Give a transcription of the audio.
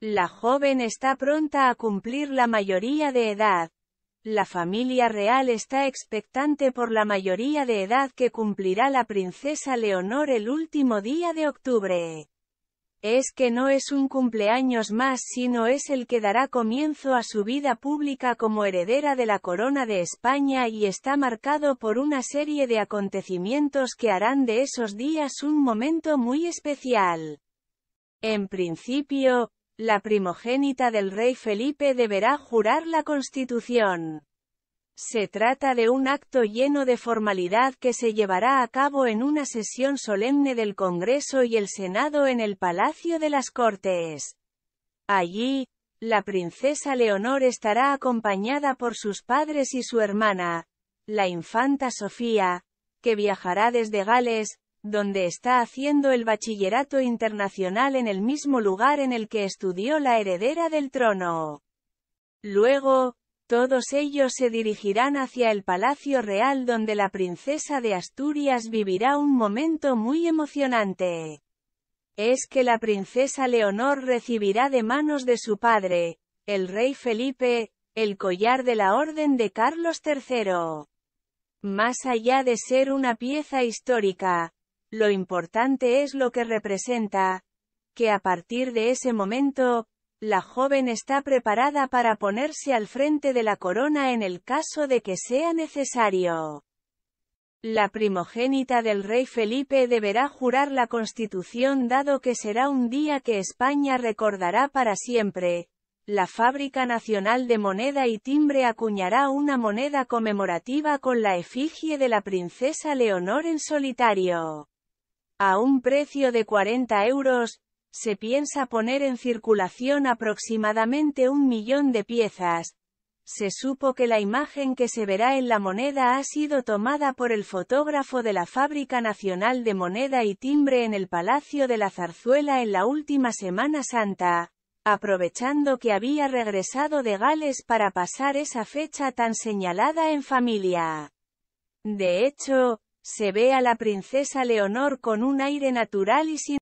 La joven está pronta a cumplir la mayoría de edad. La familia real está expectante por la mayoría de edad que cumplirá la princesa Leonor el último día de octubre. Es que no es un cumpleaños más sino es el que dará comienzo a su vida pública como heredera de la corona de España y está marcado por una serie de acontecimientos que harán de esos días un momento muy especial. En principio, la primogénita del rey Felipe deberá jurar la Constitución. Se trata de un acto lleno de formalidad que se llevará a cabo en una sesión solemne del Congreso y el Senado en el Palacio de las Cortes. Allí, la princesa Leonor estará acompañada por sus padres y su hermana, la infanta Sofía, que viajará desde Gales, donde está haciendo el bachillerato internacional en el mismo lugar en el que estudió la heredera del trono. Luego, todos ellos se dirigirán hacia el Palacio Real donde la princesa de Asturias vivirá un momento muy emocionante. Es que la princesa Leonor recibirá de manos de su padre, el rey Felipe, el collar de la Orden de Carlos III. Más allá de ser una pieza histórica, lo importante es lo que representa, que a partir de ese momento, la joven está preparada para ponerse al frente de la corona en el caso de que sea necesario. La primogénita del rey Felipe deberá jurar la constitución dado que será un día que España recordará para siempre. La Fábrica Nacional de Moneda y Timbre acuñará una moneda conmemorativa con la efigie de la princesa Leonor en solitario a un precio de 40 euros, se piensa poner en circulación aproximadamente un millón de piezas. Se supo que la imagen que se verá en la moneda ha sido tomada por el fotógrafo de la Fábrica Nacional de Moneda y Timbre en el Palacio de la Zarzuela en la última Semana Santa, aprovechando que había regresado de Gales para pasar esa fecha tan señalada en familia. De hecho, se ve a la princesa Leonor con un aire natural y sin